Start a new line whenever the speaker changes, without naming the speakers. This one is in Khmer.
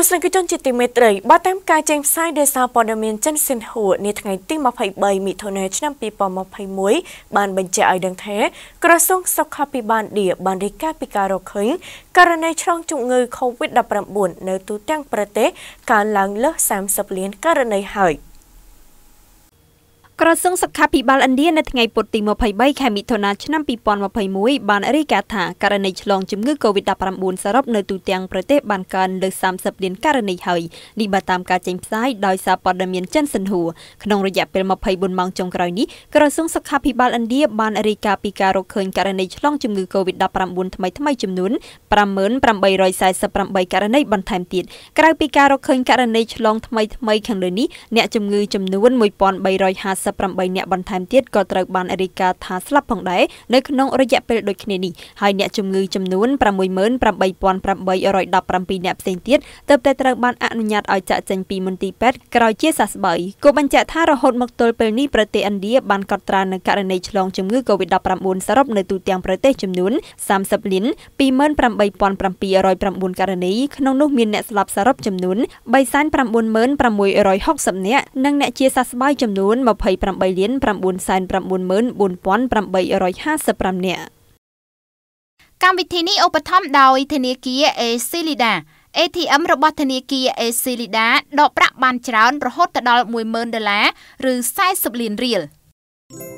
ទស្សនិកជនជាទីមេត្រីបើតាមការចេញផ្សាយដោយសារព័ត៌មានចិនស៊ីនហួរនាថ្ងៃទី23មិថុនាឆ្នាំ2021បានបញ្ជាក់ឲ្យដឹងថាក្រសួងសុខាភិបាលឥណ្ឌាបានរាយការណ៍ពីការរកឃើញករណីឆ្លងជំងឺ COVID-19 នៅទូទាំង ប្រទេសកើនឡើងលើស30លានករណីហើយ។
ក្រសួងសុខាភិបាលឥណ្ឌានៅថ្ងៃពុធទី23ខែមិថុនាឆ្នាំ2021បានរាយការណ៍ថាករណីឆ្លងជំងឺ Covid-19 សរុបនៅទូទាំងប្រទេសបានកើនលើ30លានករណីហើយនេះបើតាមការចេញផ្សាយដោយសារព័ត៌មានចិនសិនហួរក្នុងរយៈពេល24ម៉ោងចុងក្រោយនេះក្រសួងសុខាភិបាលឥណ្ឌាបានរាយការណ៍ពីការរកឃើញករណីឆ្លងជំងឺ Covid-19 ថ្មីថ្មីចំនួន5848ករណីបន្ថែមទៀតក្រៅពីការរកឃើញករណីឆ្លងថ្មីថ្មីខាងលើនេះអ្នកជំងឺចំនួន1350 78អ្នកបន្ថែមទៀតក៏ត្រូវបានរាយការណ៍ថាស្លាប់ផងដែរនៅក្នុងរយៈពេលដូចគ្នានេះហើយអ្នកជំងឺចំនួន68817អ្នកផ្សេងទៀតទើបតែត្រូវបានអនុញ្ញាតឲ្យចាក់ចេញពីមន្ទីរពេទ្យក្រោយជាសះស្បើយគូបញ្ជាក់ថារហូតមកទល់ពេលនេះប្រទេសឥណ្ឌាបានកត់ត្រានៅករណីឆ្លងជំងឺ Covid-19 សរុប នៅទូទាំងប្រទេសចំនួន30លាន28709ករណីក្នុងនោះមានអ្នកស្លាប់សរុបចំនួន39660នាក់និងអ្នកជាសះស្បើយចំនួន8លាន9,994,855នាក់
កម្មវិធីនេះឧបត្ថម្ភដោយធនាគារ Acelida ATM របស់ធនាគារ Acelida ដកប្រាក់បានច្រើន រហូតដល់10,000ដុល្លារឬ40លានរៀល។